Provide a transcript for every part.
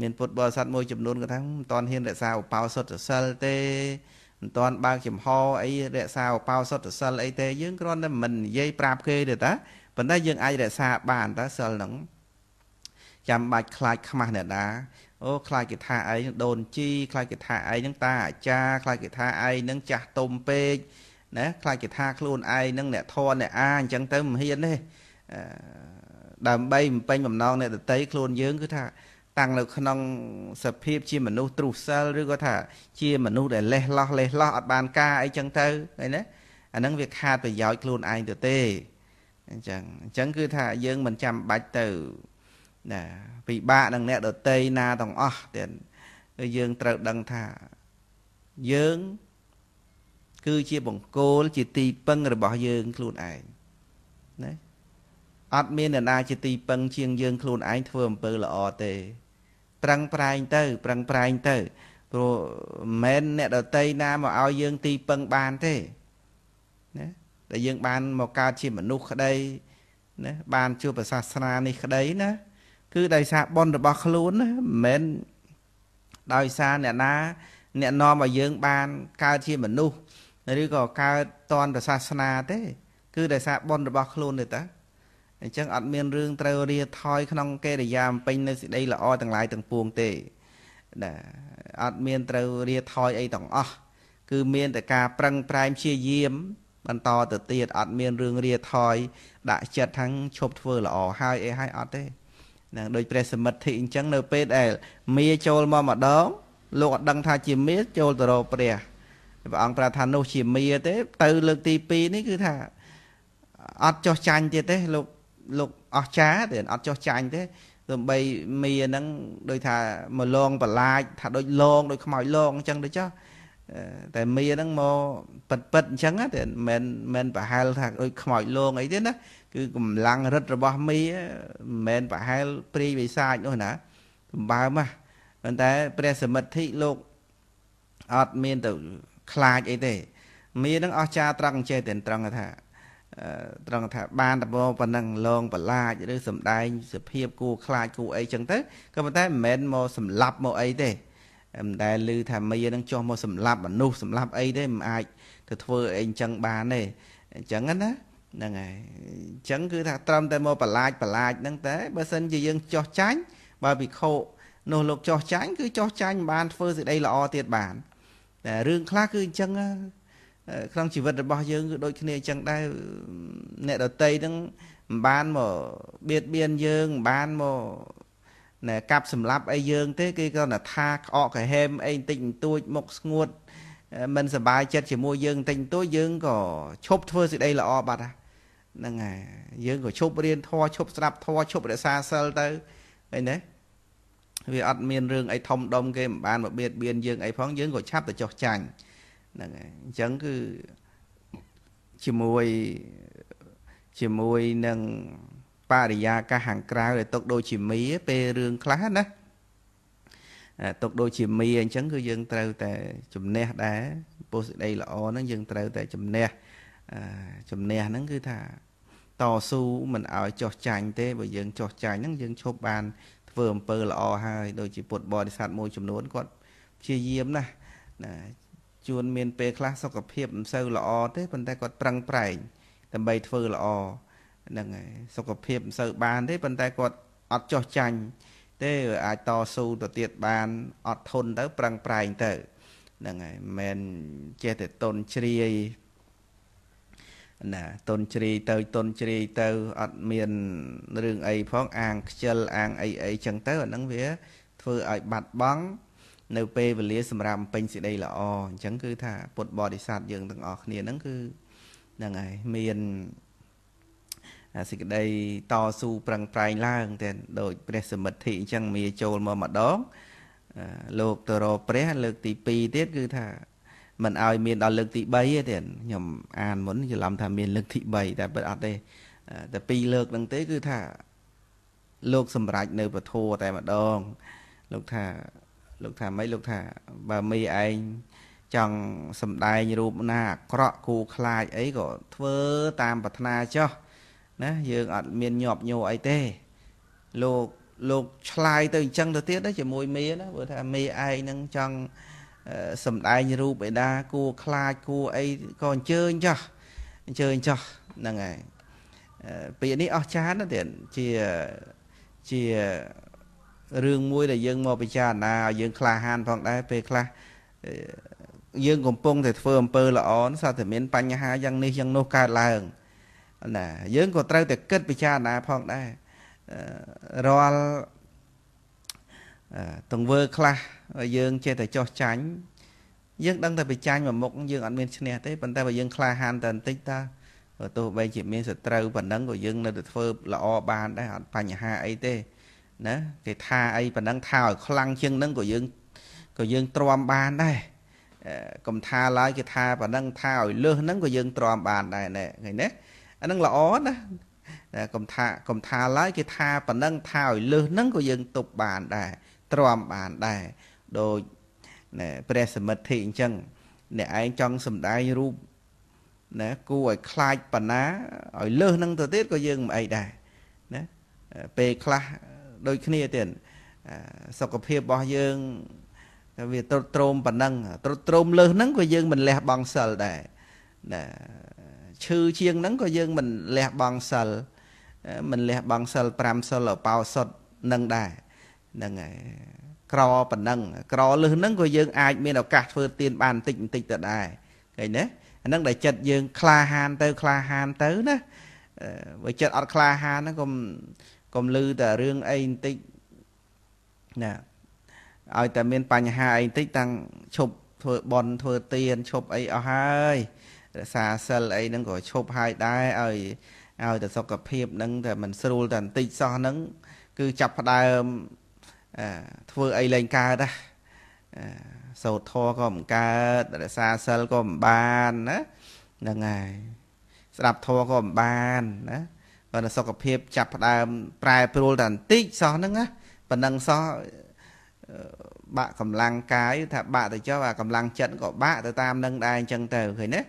មានពុទ្ធបរិស័ទមួយចំនួនគាត់ថាមិនតាន់ហ៊ានរក្សាឧបោសថសិលទេមិនតាន់បើកចំហអីរក្សាឧបោសថសិលអីទេយើងគ្រាន់តែមិននិយាយប្រាប់គេទេតាប៉ុន្តែយើងអាចរក្សាបានតាសិលហ្នឹងចាំបាច់ខ្លាចខ្មាស់អ្នកណាអូខ្លាចគេថាឯងដូនជីខ្លាចគេថាឯងហ្នឹងតាអាចារ្យខ្លាចគេថាឯងហ្នឹងចាស់ទុំពេកណាខ្លាចគេថាខ្លួនឯងហ្នឹងអ្នកធនអ្នកអាអញ្ចឹងទៅមិនហ៊ានទេដើម្បីបំពេញបំណងអ្នកតន្ត្រីខ្លួនយើងគឺថាតាំងនៅក្នុងសភាពជាមនុស្សទ្រុសិលឬក៏ថាជាមនុស្សដែលលេះលោះលេះលោះអត់បាន ការអីចឹងទៅឃើញណាអាហ្នឹងវាខាតប្រយោជន៍ខ្លួនឯងទៅទេអញ្ចឹងអញ្ចឹងគឺថាយើងមិនចាំបាច់ទៅណាពិបាកនឹងអ្នកដតីណាទាំងអស់ទៀតគឺយើងត្រូវដឹងថាយើងគឺជាបង្គោលជាទីពឹងរបស់យើងខ្លួនឯងណាអត់មានអ្នកណា ជាទីពឹងជាងយើងខ្លួនឯងធ្វើអំពើល្អទេប្រឹងប្រែងទៅ ប្រឹងប្រែងទៅព្រោះមិនអ្នកដតីណាមកឲ្យយើងទីពឹងបានទេណាដែលយើងបានមកកើតជាមនុស្សក្តីណាបានជួបប្រសាសនានេះក្តីណាគឺដោយសារបុណ្យរបស់ខ្លួនណាមិនដោយសារអ្នកណាអ្នកនាំឲ្យយើងបានកើតជាមនុស្សឬក៏កើតតនប្រសាសនាទេគឺដោយសារបុណ្យរបស់ខ្លួនទេតាអញ្ចឹងអត់មានរឿងត្រូវរាថយក្នុងកិរិយាពេញនៅសេចក្តីល្អទាំងឡាយទាំងពួងទេណាអត់មានត្រូវរាថយអីទាំងអស់គឺមានតែការប្រឹងប្រែងព្យាយាម បន្តទៅទៀតអត់មានរឿងរាថយ ដាក់ចិត្តថាំងឈប់ធ្វើល្អហើយអីហើយអត់ទេណាដោយព្រះសមិទ្ធិអញ្ចឹងនៅពេលដែលមាចូលមកម្ដង លោកអត់ដឹងថាជាមាចូលទៅរកព្រះព្រះអង្គប្រាប់ថានោះជាមាទេ ទៅលើកទី2នេះគឺថាអត់ចោះចាញ់ទៀតទេលោកលោកអស្ចារ្យតែអត់ចោះចាញ់ទេសំបីមីហ្នឹងដូចថាមកលងបន្លាចថាដូចលងដូចខ្មោចលងអញ្ចឹងទៅចោះតែមីហ្នឹងមកប៉ិតប៉ិតអញ្ចឹងតែមិនមិនប្រហែលថាដូចខ្មោចលងអីទេណាគឺកម្លាំងរិទ្ធរបស់មីមិនមែនប្រហែលព្រីវិសាចនោះណាសម្បើមហ៎ប៉ុន្តែព្រះសមិទ្ធិលោកអត់មានទៅខ្លាចអីទេមីហ្នឹងអស្ចារ្យត្រង់ចេះតែត្រង់ថាត្រង់ថាបានតបងប៉ុណ្ណឹងលងបន្លាចឬសំដែងសភាពគួរខ្លាចគួរអីចឹងទៅក៏ប៉ុន្តែមិនមែនមកសម្លាប់មកអីទេមិនដែលឮថាមីនឹងចោះមកសម្លាប់មនុស្សសម្លាប់អីទេមិនអាចទៅធ្វើអីចឹងបានទេអញ្ចឹងណាហ្នឹងហើយអញ្ចឹងគឺថាត្រឹមតែមកបន្លាចបន្លាចហ្នឹងតែបើសិនជាយើងចោះចាញ់បើពិខុនោះលោកចោះចាញ់គឺចោះចាញ់បានធ្វើសេចក្តីល្អទៀតបានតែរឿងខ្លះគឺអញ្ចឹងក្នុងជីវិតរបស់យើងគឺដូចគ្នាអញ្ចឹងដែរអ្នកដតីហ្នឹងមិនបានមកបៀតបៀនយើងមិនបានមកណែកាប់សម្លាប់អីយើង ទេគេគ្រាន់តែថាក្អកក្រហមអីបន្តិចបន្តួចមុខស្ងួត មិនសบายចិត្តជាមួយយើងបន្តិចបន្តួចយើង ក៏ឈប់ធ្វើសេចក្តីល្អបាត់ហ្នឹងហើយយើងក៏ឈប់រៀនធម៌ឈប់ស្ដាប់ធម៌ឈប់រក្សាសិលទៅឃើញទេវាអត់មានរឿងអីធំដុំគេមិនបានមកបៀតបៀនយើងអីផងយើងក៏ឆាប់ទៅចោះចាញ់ហ្នឹងហើយអញ្ចឹងគឺជាមួយជាមួយនឹងបរិយាកាសខាងក្រៅដែលຕົកដូចជាមីពេលរឿងខ្លះណាຕົកដូចជាមីអញ្ចឹងគឺយើងត្រូវតែជំនះដែរពុះសេចក្តីល្អហ្នឹងយើងត្រូវតែជំនះជំនះហ្នឹងគឺថាតស៊ូមិនឲ្យចោះចាញ់ទេបើយើងចោះចាញ់ហ្នឹងយើងឈប់បានធ្វើអំពើល្អហើយដូចជាពុទ្ធបរិស័ទមួយចំនួនគាត់ព្យាយាមណាស់ណាជួនមានពេលខ្លះសុខភាពមិនសូវល្អទេប៉ុន្តែគាត់ប្រឹងប្រែងដើម្បីធ្វើល្អហ្នឹងហើយសុខភាពមិនសូវបានទេប៉ុន្តែគាត់អត់ចោះចាញ់ទេអាចតស៊ូទៅទៀតបានអត់ធន់ទៅប្រឹងប្រែងទៅហ្នឹងហើយមិនមែនចេះតែតន់ជ្រាយណាតន់ជ្រាយទៅតន់ជ្រាយទៅ អត់មានរឿងអីផង អាង ខ្ជិលអាងអីអីចឹងទៅអាហ្នឹងវា ធ្វើឲ្យបាត់បង់នៅពេលវេលាសម្រាប់ពេញសេចក្តីល្អអញ្ចឹងគឺថាពុទ្ធបរិស័ទយើងទាំងអស់គ្នាហ្នឹងគឺហ្នឹងហើយមានសេចក្តីតស៊ូប្រឹងប្រែងឡើងតែដោយព្រះសមិទ្ធិអញ្ចឹងមាចូលមកម្ដងលោកទៅរកព្រះលើកទី2ទៀតគឺ ថាមិនឲ្យមានដល់លើកទី3ទេទៀតខ្ញុំអានមុនច្រឡំថាមានលើកទី3តែពិតអត់ទេតែពីរលើកហ្នឹងទេ គឺថាលោកសម្រេចនៅពធតែម្ដងលោកថាលោកថាម៉េចលោកថាបើមីឯងចង់សំដែងរូបណាអាក្រក់គូខ្លាចអីក៏ធ្វើតាមប្រាថ្នាចុះណាយើងអត់មានញាប់ញោអីទេលោកលោកឆ្លើយទៅអញ្ចឹងទៅទៀតណាជាមួយមីណាព្រោះថាមីឯងនឹងចង់សំដែងរូបឯដាគួខ្លាចគួអីក៏អញ្ជើញចុះអញ្ជើញចុះហ្នឹងហើយពាក្យនេះអស្ចារ្យណាស់ទៀតជាជារឿងមួយដែលយើងមកពិចារណាឲ្យយើងក្លាហានផងដែរពេលខ្លះយើងកំពុងតែធ្វើអំពើល្អនោះសាធិមានបញ្ហាយ៉ាងនេះយ៉ាងនោះកើតឡើង ណា យើងក៏ត្រូវតែគិតពិចារណាផងដែររាល់ទង្វើខ្លះយើងចេះតែចោះចាញ់យើងដឹងតែបិចាញ់មួយមុខយើងអត់មានឈ្នះទេប៉ុន្តែបើយើងក្លាហានតែបន្តិចតើទោះបីជាមានសត្រូវប៉ុណ្ណឹងក៏យើងនៅតែធ្វើល្អបានដែរអត់បញ្ហាអីទេណាគេថាអីប៉ុណ្ណឹងថាឲ្យខ្លាំងជាងហ្នឹងក៏យើងក៏យើងទ្រាំបានដែរកុំថាឡើយគេថាប៉ុណ្ណឹងថាឲ្យលើសហ្នឹងក៏យើងទ្រាំបានដែរណែឃើញទេអាហ្នឹងល្អណាកុំថាកុំថាឡើយគេថាប៉ុណ្ណឹងថាឲ្យលើសហ្នឹងក៏យើងទប់បានដែរទ្រាំបានដែរដោយណែព្រះសមិទ្ធិអញ្ចឹងអ្នកឯងចង់សំដែងរូបណែគួរឲ្យខ្លាចប៉ុណ្ណាឲ្យ លើសហ្នឹងទៅទៀតក៏យើងមិនអីដែរណាពេលខ្លះដូចគ្នាទៀតសុខភាពរបស់យើងវាទ្រុឌទ្រោមប៉ុណ្ណឹងទ្រុឌទ្រោមលើសហ្នឹងក៏យើងមិនលះបង់សិលដែរណាឈឺជាងហ្នឹងក៏យើងមិនលះបង់សិល មិនលះបង់សិល5សិលបោសុតនឹងដែរហ្នឹងហើយក្រប៉ុណ្ណឹងក្រលើសហ្នឹងក៏យើងអាចមានឱកាសធ្វើទៀនបានបន្តិចបន្តិចទៅដែរឃើញទេអាហ្នឹងដែលចិត្តយើងក្លាហាន ទៅក្លាហានទៅណាបើចិត្តអត់ក្លាហានហ្នឹងក៏កុំលឺតែរឿងអីបន្តិចណាឲ្យតែមានបញ្ហាអីបន្តិចតាំងឈប់ធ្វើបន់ធ្វើទៀនឈប់អីអស់ហើយរក្សាសិលអីហ្នឹងក៏ឈប់ហើយដែរឲ្យឲ្យតែសុខភាពហ្នឹងតែមិនស្រួលតែបន្តិចសោះហ្នឹងគឺចាប់ផ្ដើមធ្វើអីលែងកើតណាសោធរក៏មិនកើតរក្សាសិលក៏មិនបានណាហ្នឹងហើយស្ដាប់ធរក៏មិនបានណាគាត់សុខភាពចាប់ផ្ដើមប្រែប្រួលតែបន្តិចសោះហ្នឹងណាប៉ណ្ណឹងសោះបាក់កម្លាំងកាយថា បាក់ទៅចុះអាកម្លាំងចិត្តក៏បាក់ទៅតាមនឹងដែរអញ្ចឹងទៅឃើញទេណា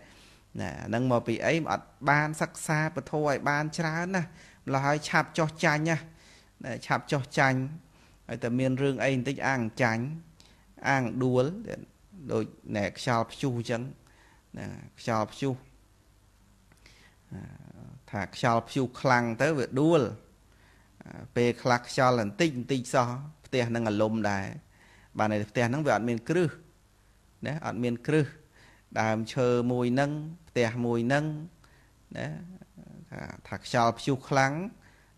ហ្នឹងមកពីអីមិនអត់បាន សិក្សាពធឲ្យបានច្រើនណាម្ល៉េះហើយឆាប់ចោះចាញ់ណាឆាប់ចោះចាញ់ហើយតែមានរឿងអីបន្តិចអាងចាញ់អាងដួលដូចណែខ្យល់ព្យុះអញ្ចឹងណាខ្យល់ព្យុះថាខ្យល់ព្យុះខ្លាំងទៅវាដួលពេលខ្លះខ្យល់បន្តិចបន្តិចសោះផ្ទះនឹងអលុំដែរបាទនៅផ្ទះហ្នឹងវាអត់មាន គ្រឹះណាអត់មានគ្រឹះដើមឈើមួយហ្នឹងផ្ទះមួយហ្នឹងណាថាថាខ្យល់ព្យុះខ្លាំង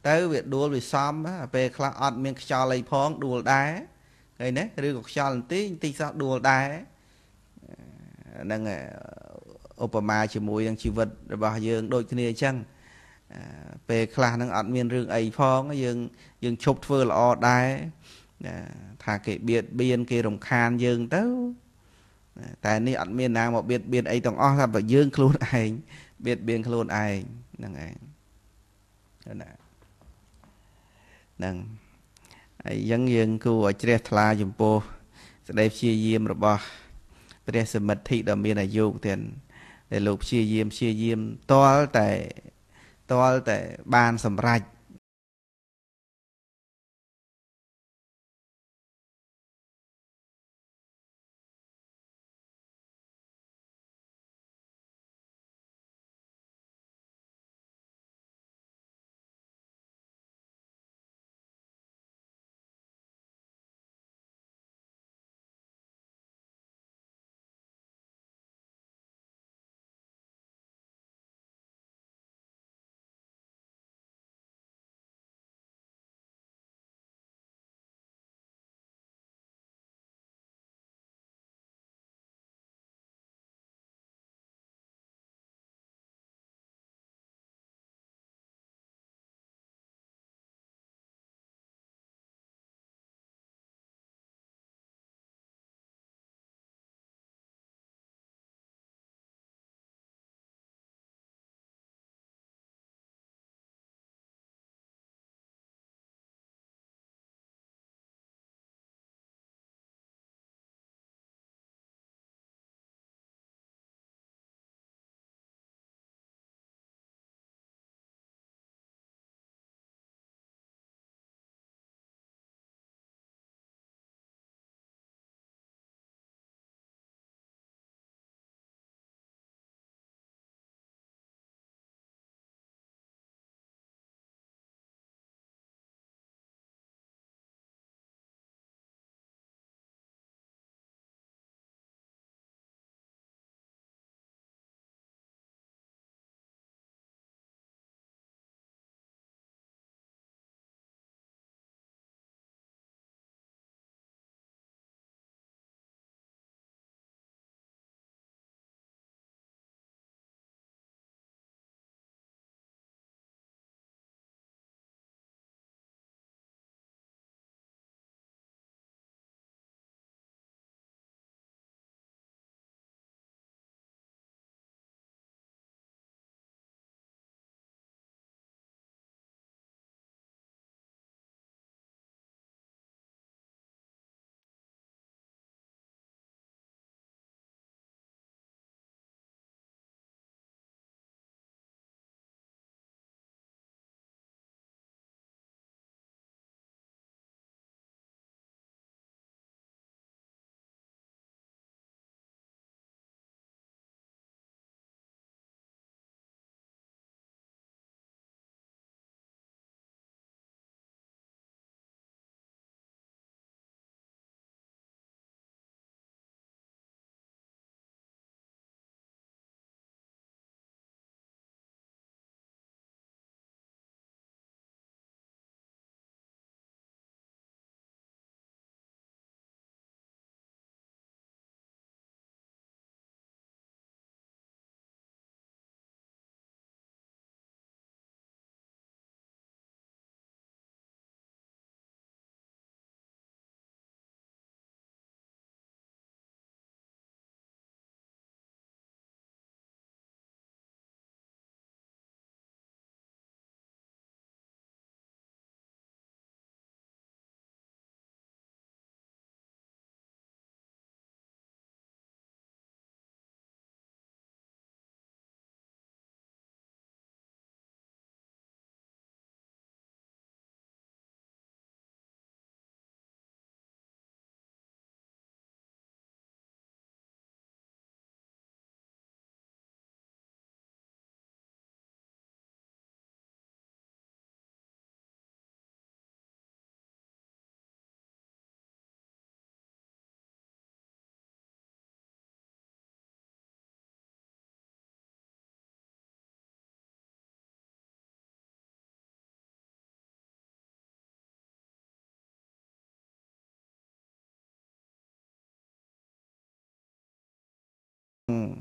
ទៅវាដួលវាសំពេលខ្លះអត់មានខ្យល់អីផងដួលដែរឃើញទេឬក៏ខ្យល់បន្តិចបន្តិចសោះដួលដែរហ្នឹងឧបមាជាមួយនឹងជីវិតរបស់យើងដូចគ្នាអញ្ចឹងពេលខ្លះនឹងអត់មានរឿងអីផងយើងយើងឈប់ធ្វើល្អដែរថាគេបៀតបៀនគេរំខានយើងទៅតែនេះអត់មានណាមកបៀតបៀនអីទាំងអស់ថាបើយើងខ្លួនឯងបៀតបៀនខ្លួនឯងហ្នឹងឯងណាហ្នឹងហើយយ៉ាងយើងគួរឲ្យជ្រះថ្លាចំពោះសេចក្តីព្យាយាមរបស់ព្រះសមិទ្ធិដ៏មានអាយុទាំងដែលលោកព្យាយាមព្យាយាមតលតែតល់តែបានសម្រេច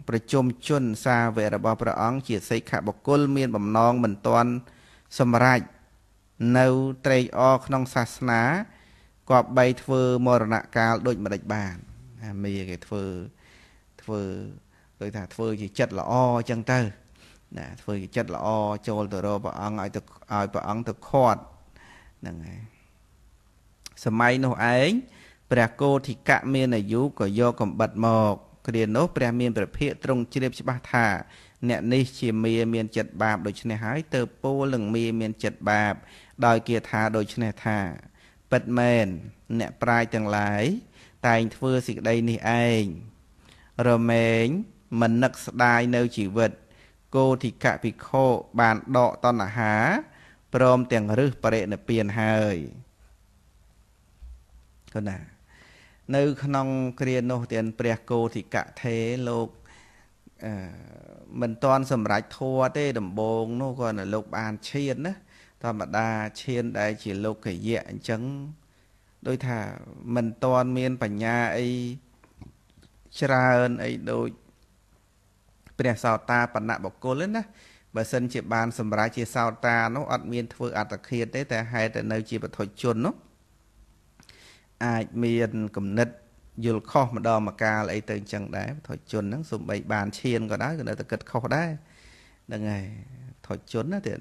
ប្រជុំជនសាវករបស់ព្រះអង្គជាសិក្ខាបុគ្គលមាន បំណងមិនទាន់សម្រេចនៅត្រេកអរក្នុងសាសនាគប្បីធ្វើមរណកាលដូចម្តេចបានអាមេគេធ្វើធ្វើដូចថាធ្វើជាចិត្តល្អអញ្ចឹងទៅណាធ្វើជាចិត្តល្អចូលទៅរកព្រះអង្គឲ្យទៅឲ្យព្រះអង្គទៅខាត់ហ្នឹងហើយសម័យនោះឯងព្រះគោធិកៈមានអាយុក៏យកកំបិតមកគ្រានោះព្រះមានព្រះភិក្ខទ្រង់ជ្រាបច្បាស់ថា អ្នកនេះជាមេមានចិត្តបាប ដូច្នេះហើយទៅពោលនឹងមេមានចិត្តបាប ដោយគាថាដូច្នេះថា ពិតមែនអ្នកប្រាជ្ញទាំងឡាយតែងធ្វើសេចក្តីនេះឯងរមែងមិននឹកស្ដាយនៅជីវិតគោធិកភិក្ខុបានដកតណ្ហាព្រមទាំងរឹសបរិនិព្វានហើយគណានៅក្នុងគ្រានោះទានព្រះគោធិកៈថេលោកមិនតាន់ សម្រេចធัวទេ ដំបងនោះគាត់នៅលោកបានឈានណាធម្មតាឈានដែលជាលោកកយៈអញ្ចឹងដោយថាមិនតាន់មានបញ្ញាអីច្រើនអីដូចព្រះសោតាបណ្ណបកុលណាបើសិនជាបានសម្រេចជាសោតានោះអត់មានធ្វើអត្តឃាតទេតែហេតុតែនៅជាពធជននោះអាចមានគំនិតយល់ខុសម្ដងម្កាលអីទៅអញ្ចឹងដែរថុជនហ្នឹងសំបីបានឈានក៏ដែរក៏នៅតែគិតខុសដែរហ្នឹងហើយថុជនណាទៀត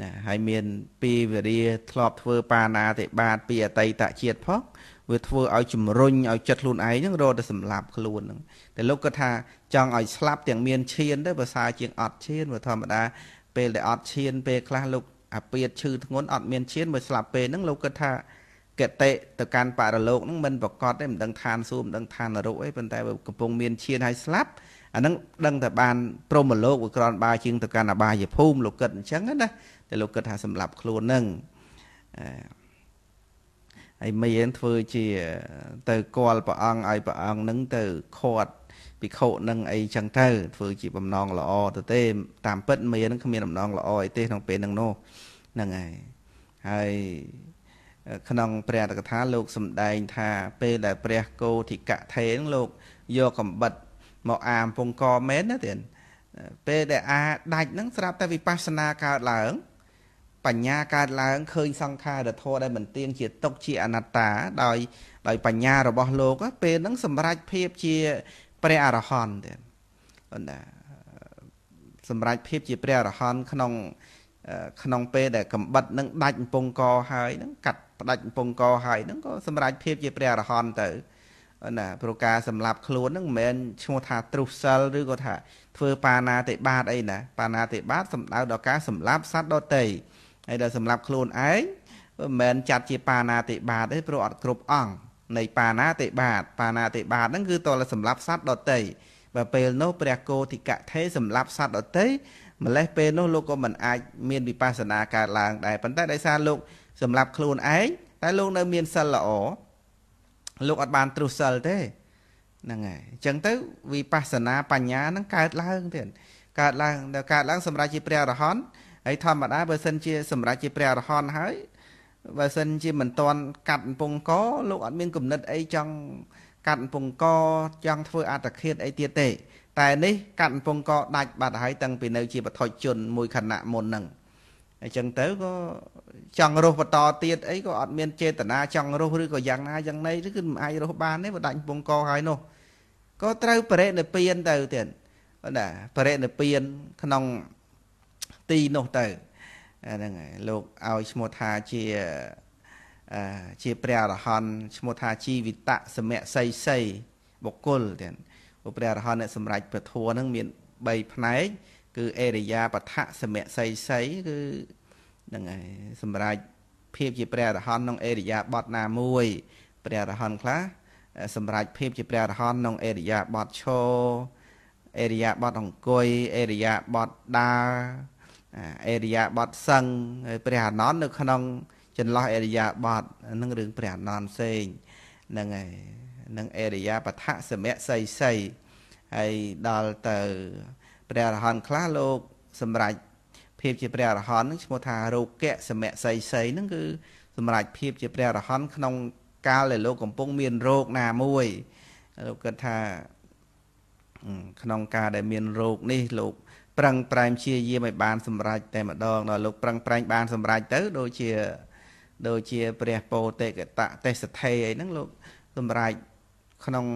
ណាហើយមានពីវរាធ្លាប់ធ្វើ បាណាតិបាតពីអតីតជាតិផងវាធ្វើឲ្យជំរុញឲ្យចិត្តខ្លួនឯងហ្នឹងរត់ទៅសម្លាប់ខ្លួនហ្នឹងតែលោកគាត់ថាចង់ឲ្យស្លាប់ទាំងមានឈានទៅភាសាជាងអត់ឈានវាធម្មតា ពេលដែលអត់ឈាន ពេលខ្លះលោកអាពៀតឈឺធ្ងន់អត់មានឈានមកស្លាប់ពេលហ្នឹងលោកគាត់ថាគតិទៅកាន់បរលោកហ្នឹងមិនប្រកបទេមិនដឹងឋានសួគ៌មិនដឹងឋាននរកទេប៉ុន្តែកំពុងមានឈានហើយស្លាប់អាហ្នឹងដឹងតែបានព្រមលោកវាក្រនបាជាងទៅកាន់អបាយភូមិលោកគិតអញ្ចឹងណាតែលោកគិតថាសម្លាប់ខ្លួនហ្នឹងហើយមានធ្វើជាទៅគាល់ព្រះអង្គឲ្យព្រះអង្គហ្នឹងទៅខាត់ភិក្ខុនឹងអីចឹងទៅធ្វើជាបំណងល្អទៅទេតាមពិតមាននឹងគ្មានបំណងល្អអីទេក្នុងពេលហ្នឹងនោះហ្នឹងហើយហើយក្នុងព្រះអតកថាលោកសម្ដែងថា ពេលដែលព្រះគោធិកៈថេនលោកយកកំបិតមកអាមពងកមែនណាទៀតពេលដែលអាដាច់ហ្នឹងស្រាប់តែវិបស្សនាកើតឡើងបញ្ញាកើតឡើងឃើញ សង្ខារធម៌ដែលមិនទៀងជាទុកជាអនត្តាដោយដោយបញ្ញារបស់លោកពេលហ្នឹងសម្រេចភាពជាព្រះអរហន្តទៀតប៉ុន្តែសម្រេចភាពជាព្រះអរហន្តក្នុងក្នុងពេលដែលកំបិតនឹងដាច់កំពង់កហើយនឹងកាត់ផ្ដាច់ពងកហើយហ្នឹងក៏សម្រេចភាពជាព្រះអរហន្តទៅណាព្រោះការសម្លាប់ខ្លួនហ្នឹងមិនមែនឈ្មោះថាទ្រុសិលឬក៏ថាធ្វើបាណាតិបាតអីណាបាណាតិបាតសំដៅដល់ការសម្លាប់សត្វដទៃហើយដល់សម្លាប់ខ្លួនឯងមិនមែនចាត់ជាបាណាតិបាតទេព្រោះអត់គ្រប់អង្គនៃបាណាតិបាតបាណាតិបាតហ្នឹងគឺតលសម្លាប់សត្វដទៃបើពេលនោះព្រះគោតិកៈថេសម្លាប់សត្វដទៃម្លេះពេលនោះលោកក៏មិនអាចមានវិបស្សនាកើតឡើងដែរប៉ុន្តែដោយសារលោកសម្រាប់ខ្លួនឯងតែលោកនៅមានសិលល្អលោកអត់បានទ្រុសសិលទេហ្នឹងហើយអញ្ចឹងទៅវិបស្សនាបញ្ញានឹងកើតឡើងទៀតកើតឡើងដល់កើតឡើងសម្រាប់ជាព្រះអរហន្តហើយធម្មតាបើសិនជា សម្រាប់ជាព្រះអរហន្តហើយបើសិនជាមិនតន់កាត់ពងកលោកអត់មានគំនិតអីចង់កាត់ពងកចង់ធ្វើអត្តឃាតអីទៀតទេតែនេះកាត់ពងកដាច់បាត់ហើយតាំងពីនៅ ជាបថុជនមួយខណៈមុនហ្នឹងអញ្ចឹងទៅក៏ចង់រស់បន្តទៀតអីក៏អត់មានចេតនាចង់រស់ឬក៏យ៉ាងណាយ៉ាងណីឬគឺមិនអាចរស់បានទេបើដាច់ពងកហើយនោះក៏ត្រូវបរិនិព្វានទៅទៀតណាបរិនិព្វានក្នុងទីនោះទៅហ្នឹងហើយលោកឲ្យឈ្មោះថាជាជាព្រះអរហន្តឈ្មោះថាជីវិតសមៈសីសីបុគ្គលទៀតព្រះអរហន្តអ្នក សម្រេចព្រះធម៌ហ្នឹងមាន3ផ្នែកគឺអេរិយាបថសមសីសីគឺហ្នឹងហើយសម្រាប់ភាពជាព្រះអរហន្តក្នុងអេរិយាបថណាមួយព្រះអរហន្តខ្លះសម្រាប់ភាពជាព្រះអរហន្តក្នុងអេរិយាបថឈរអេរិយាបថអង្គុយអេរិយាបថដើរអេរិយាបថសឹងព្រះអនន្តនៅក្នុង ចន្លោះអេរិយាបថនឹងរឿងព្រះអនន្តផ្សេងហ្នឹងហើយនឹងអេរិយាបថសមៈសីសីហើយដល់ទៅព្រះអរហន្តខ្លះលោក សម្រេចភាពជាព្រះអរហន្តនឹងឈ្មោះថារោគៈសមៈសីសីនឹងគឺសម្រេចភាពជាព្រះអរហន្តក្នុង កាលដែលលោកកំពុង មានរោគណាមួយ លោកគិតថាក្នុងការដែលមានរោគនេះលោក ប្រឹងប្រែងព្យាយាមឲ្យបានសម្រេចតែម្ដងដល់លោកប្រឹងប្រែងបានសម្រេចទៅ ដូចជា ដូចជាព្រះពោតេកតៈទេសថេអីហ្នឹងលោក សម្រេចក្នុង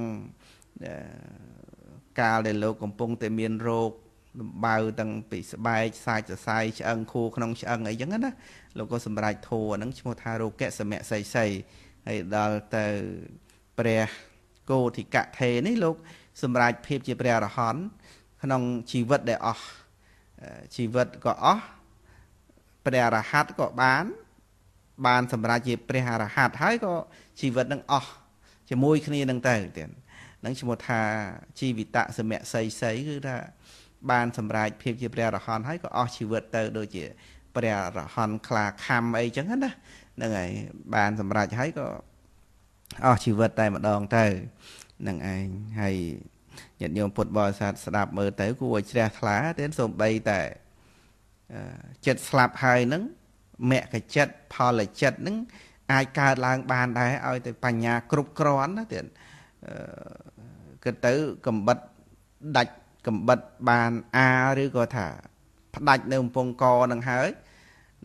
កាលដែលលោក កំពុងតែមានរោគលំបៅទាំងពីស្បែកសាច់សរសៃឆ្អឹងខួរក្នុងឆ្អឹងអីចឹងណាលោកក៏សម្រេចធัวហ្នឹងឈ្មោះថារោគៈសមៈសីសីហើយដល់ទៅព្រះគោធិកៈថេនេះលោកសម្រេចភាពជាព្រះអរហន្តក្នុងជីវិតដែលអស់ជីវិតក៏អស់ព្រះអរហន្តក៏បាន បាន សម្រេចជាព្រះអរហន្តហើយក៏ជីវិតនឹងអស់ជាមួយគ្នានឹងទៅទៀតនឹងឈ្មោះថាជីវិតៈសមៈសីសីគឺថាបាន សម្រេចភាពជាព្រះអរហន្តហើយក៏អស់ជីវិតទៅដូចជាព្រះអរហន្តខ្លាខំអីចឹងណាហ្នឹងហើយបានសម្រេចហើយក៏អស់ជីវិតតែម្ដងទៅនឹងឯងហើយញាតិញោមពុទ្ធបរិស័ទស្ដាប់មើលទៅគួរឲ្យជ្រះថ្លាទេសូម្បីតែចិត្តស្លាប់ហើយហ្នឹងមគ្គចិត្តផលចិត្តហ្នឹងអាចកើតឡើងបានដែរឲ្យតែបញ្ញាគ្រប់គ្រាន់ណាទៀតគិតទៅ កំបិតដាច់កំបិតបានអាឬក៏ថា ផ្ដាច់នៅកំពង់កនឹងហើយ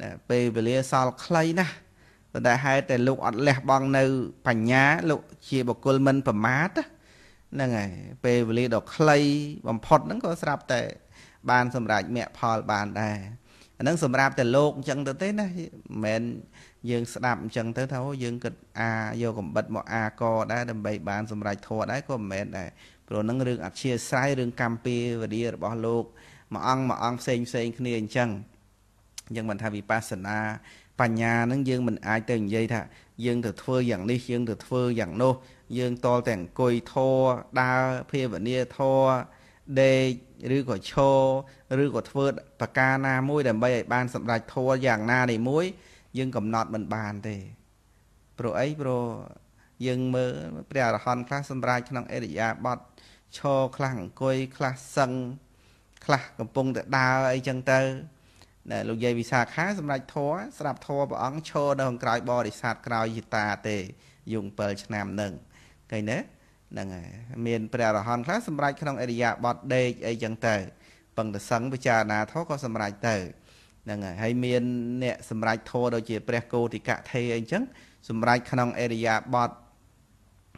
ណាពេលវេលាសល់ខ្លីណាស់ប៉ុន្តែហេតុតែលោកអត់លះបង់នៅបញ្ញា លោកជាបុគ្គលមិនប្រមាទហ្នឹងហើយពេលវេលាដ៏ខ្លីបំផុតហ្នឹងក៏ស្រាប់តែបានសម្រេចមគ្គផលបានដែរអាហ្នឹងសម្រាប់តែលោកអញ្ចឹងទៅទេណាមិនមែនយើង ស្ដាប់អញ្ចឹងទៅថាអូយើងគិតអាយកកំបិតមកអាកដែរដើម្បីបាន សម្រេចធម៌ដែរក៏មិនមែនដែរព្រោះនឹងរឿងអធិស្រ័យរឿងកម្មពីវរិយរបស់លោកមួយអង្គមួយអង្គផ្សេងផ្សេង គ្នាអញ្ចឹងយើងមិនថាវិបស្សនាបញ្ញានឹងយើងមិនអាចទៅនិយាយថាយើងទៅធ្វើយ៉ាងនេះយើងទៅធ្វើយ៉ាងនោះយើងតលតែអង្គុយធေါ်ដើរភាវនាធေါ်ដេកឬក៏ឈរឬក៏ធ្វើបកាណាមួយ ដើម្បីឲ្យបានសម្រេចធေါ်យ៉ាងណានេះមួយ យើងកំណត់មិនបានទេព្រោះអីព្រោះយើងមើលព្រះអរហន្តខ្លះសម្រាប់ក្នុងអរិយាបថឈរខ្លះអង្គុយខ្លះសឹងខ្លះកំពុងតែដើរអីចឹងទៅដែលលោកយាយវិសាខាសម្រាប់ធัวស្ដាប់ធัวព្រះអង្គឈរនៅខាងក្រោយបរិស័ទក្រោយយតាទេយង7ឆ្នាំនឹងឃើញទេហ្នឹងហើយមាន ព្រះអរហន្តខ្លះសម្រាប់ក្នុងអរិយាបថដេកអីចឹងទៅពឹងតសឹងពិចារណាធัวក៏សម្រាប់ទៅហ្នឹងហើយហើយមានអ្នកសម្រាប់ធัวដូចជាព្រះគោតិកៈថេអីចឹងសម្រាប់ក្នុងអរិយាបថ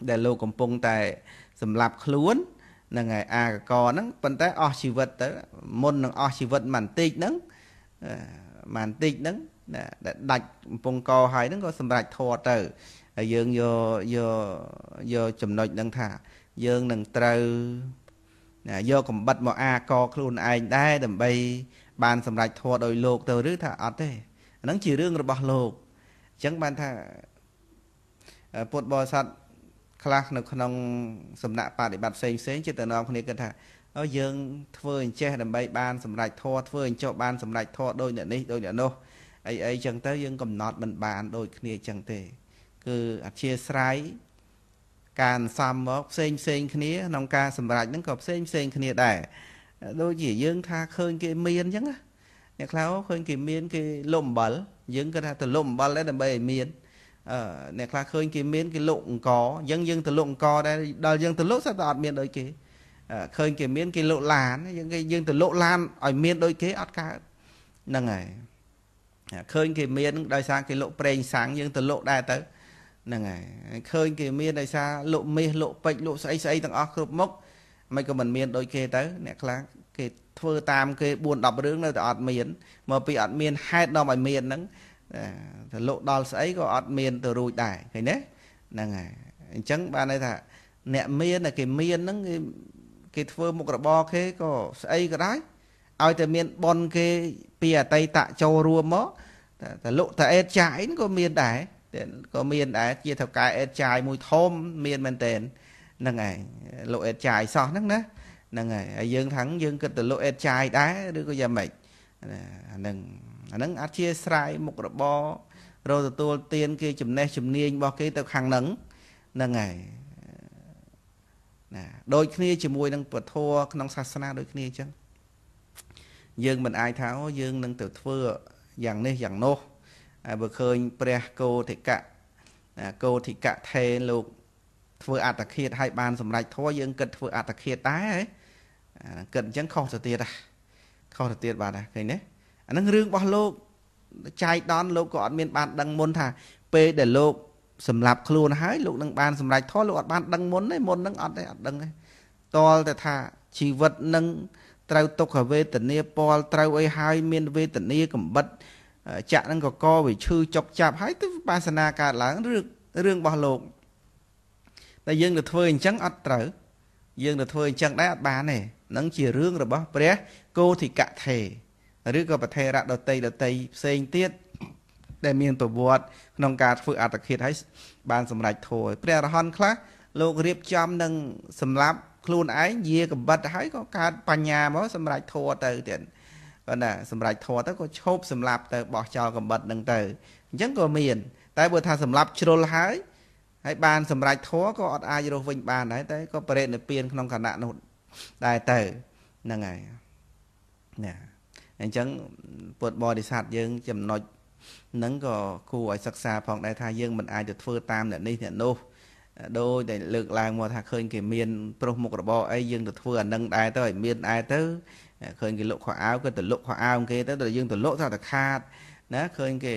ដែលលោកកំពុងតែ សម្លាប់ខ្លួនហ្នឹងហើយអាកកហ្នឹងប៉ុន្តែអស់ជីវិតទៅមុននឹងអស់ជីវិតបន្តិចហ្នឹងបន្តិចហ្នឹងដែលដាច់កំពុងកហើយហ្នឹងក៏សម្រេចធរទៅហើយយើងយកយកយកចំណុចហ្នឹងថាយើងនឹងត្រូវយកកំបិតមកអាកខ្លួនឯងដែរដើម្បីបានសម្រេចធម៌ដោយលោក ទៅឬថាអត់ទេអាហ្នឹងជារឿងរបស់លោកអញ្ចឹងបានថាពុទ្ធបរិស័ទខ្លះនៅក្នុងសំណាក់បប្រតិបត្តិផ្សេងផ្សេងជាតំណងគ្នាគិតថាអើយើងធ្វើអញ្ចេះដើម្បីបានសម្រេចធម៌ធ្វើអញ្ចោះបានសម្រេចធម៌ដោយអ្នកនេះដោយអ្នកនោះអីអីចឹងទៅ យើងកំណត់មិនបានដូចគ្នាចឹងទេគឺអធិស្ស្រ័យការសំមកផ្សេងផ្សេងគ្នាក្នុងការសម្រេចហ្នឹងក៏ផ្សេងផ្សេងគ្នាដែរដូចជាយើងថាឃើញគេមានចឹងណាអ្នកខ្លះឃើញគេមានគេលំអំបិលយើងគាត់ថាទៅលំអំបិលដែរដើម្បីឲ្យមានអ្នកខ្លះឃើញគេមានគេលក់អង្គអញ្ចឹងយើងទៅលក់អង្គដែរដល់យើងទៅលក់សត្វតែអត់មានដូចគេឃើញគេមានគេលក់ឡានយើងគេយើងទៅលក់ឡានឲ្យមានដូចគេអត់កើតហ្នឹងហើយឃើញគេមាន ដោយសារគេលក់ប្រេងសាំងយើងទៅលក់ដែរទៅហ្នឹងហើយឃើញគេមានដោយសារលក់មាសលក់ពេជ្រលក់ស្អីស្អីទាំងអស់គ្រប់មុខមិនក៏មិនមានដូចគេទៅ អ្នកខ្លះគេធ្វើតាមគេ4 10រឿងនៅតែអត់មានមកពីអត់មានហេតុនាំឲ្យមានហ្នឹងទៅលក់ដល់ស្អីក៏អត់មានទៅរួចដែរឃើញទេហ្នឹងហើយអញ្ចឹងបានន័យថា អ្នកមានគេមានហ្នឹងគេគេធ្វើមុខរបរគេក៏ស្អីក៏ដែរឲ្យតែមានប៉ុនគេពីអតីតចូលរួមមកតែលក់តែអេតចាយហ្នឹងក៏មានដែរក៏មានដែរជាថៅកែអេតចាយមួយធំមានមែនតើហ្នឹងហើយលក់អេតចាយសោះហ្នឹងណាហ្នឹងហើយហើយយើងថាងយើងគិតទៅលក់អេតចាយដែរឬក៏យ៉ាងម៉េចអាហ្នឹងអាហ្នឹងអធិស្ស្រ័យមុខរបររកទទួលទាន គេចំណេះជំនាញរបស់គេទៅខាងហ្នឹងហ្នឹងហើយណាដូចគ្នាជាមួយនឹងពធក្នុងសាសនា ដូចគ្នាអញ្ចឹងយើងមិនអាចថាអូយើងនឹងទៅធ្វើយ៉ាងនេះយ៉ាងនោះហើយបើឃើញព្រះគោធិកៈគោធិកៈថេលោក ធ្វើអត្តឃាតឲ្យបាន សម្រេចធម៌យើងគិតធ្វើអត្តឃាតដែរគិតអញ្ចឹងខុសទៅទៀតហ៎ខុសទៅទៀតបាទឃើញទេអានឹងរឿងរបស់លោកចៃដន្យលោកក៏អត់មានបានដឹងមុនថាពេលដែលលោកសម្រាប់ខ្លួនហើយលោកនឹងបានសម្រេចធម៌លោកអត់បានដឹងមុនទេមុននឹងអត់ទេអត់ដឹងទេតលតែថាជីវិតនឹងត្រូវទុក្ខវេទនាពលត្រូវអីហើយ មានវេទនាកំបិតចាក់នឹងកកវាឈឺចុកចាប់ហើយទៅបាសនាកើតឡើងរឿងរឿងរបស់លោកតែយើងទៅធ្វើអញ្ចឹងអត់ត្រូវយើងទៅធ្វើអញ្ចឹងដែរអត់បានទេនឹងជារឿងរបស់ព្រះគោធិកៈថេរឬក៏ប្រធេរៈដតីដតីផ្សេងទៀតដែលមានប្រវត្តិក្នុងការធ្វើអត្តឃាតឲ្យបានសម្រេចធម៌ព្រះអរហន្តខ្លះលោករៀបចំនឹងសម្រាប់ខ្លួនឯងយាកំបិតទៅហើយក៏កើតបញ្ញាមកសម្រេចធម៌ទៅទៀតគាត់ណាសម្រេចធម៌ទៅក៏ឈប់សម្លាប់ទៅបោះចោលកំបិតនឹងទៅអញ្ចឹងក៏មានតែបើថាសម្លាប់ជ្រុលហើយហើយបានសម្រេចធម៌ក៏អត់អាចរស់វិញបានដែរតែក៏បរិនិព្វានក្នុងគណៈនោះដែរទៅហ្នឹងហើយណាអញ្ចឹងពុទ្ធបរិស័ទយើង ចំណុចនឹងក៏គួរឲ្យសិក្សាផងដែរថាយើងមិនអាចទៅធ្វើតាមអ្នកនេះអ្នកនោះដោយតែលើកឡើងមកថាឃើញគេមានប្រុសមុខរបរអីយើងទៅធ្វើអានឹងដែរទៅឲ្យមានដែរទៅឃើញគេលក់ខោអាវក៏ទៅលក់ខោអាវគេទៅតែយើងទៅលក់ថាតែខាតណាឃើញគេ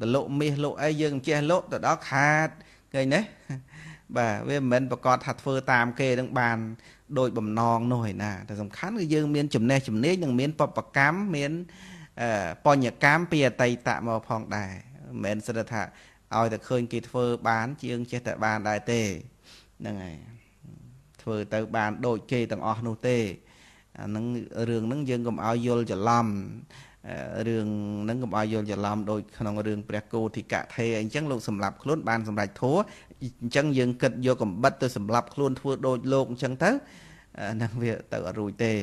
ទៅលក់មាសលក់អីយើងចេះលក់ទៅដល់ខាតឃើញទេបាទវាមិនមែនប្រកាសថាធ្វើតាមគេនឹង បានដោយបំណងនោះឯណាតែសំខាន់គឺយើងមានចំណេះចំណេញនិងមានបពកម្មមានបញ្ញកម្មពីអតីតមកផងដែរមិនមែនស្រិតថាឲ្យតែឃើញគេធ្វើ បានជាងចេះតែបានដែរទេហ្នឹងហើយធ្វើទៅបានដូចគេទាំងអស់នោះទេអាហ្នឹងរឿងហ្នឹងយើងកុំឲ្យយល់ច្រឡំរឿងហ្នឹងកុំឲ្យយល់ច្រឡំដូចក្នុងរឿងព្រះគោធិកៈថេអីចឹងលោកសម្រាប់ខ្លួនបានសម្រេចធัวអញ្ចឹងយើងគិតយកកំបិតទៅសម្លាប់ខ្លួនធ្វើដូចលោកអញ្ចឹងទៅហ្នឹងវាទៅអត់រួចទេណា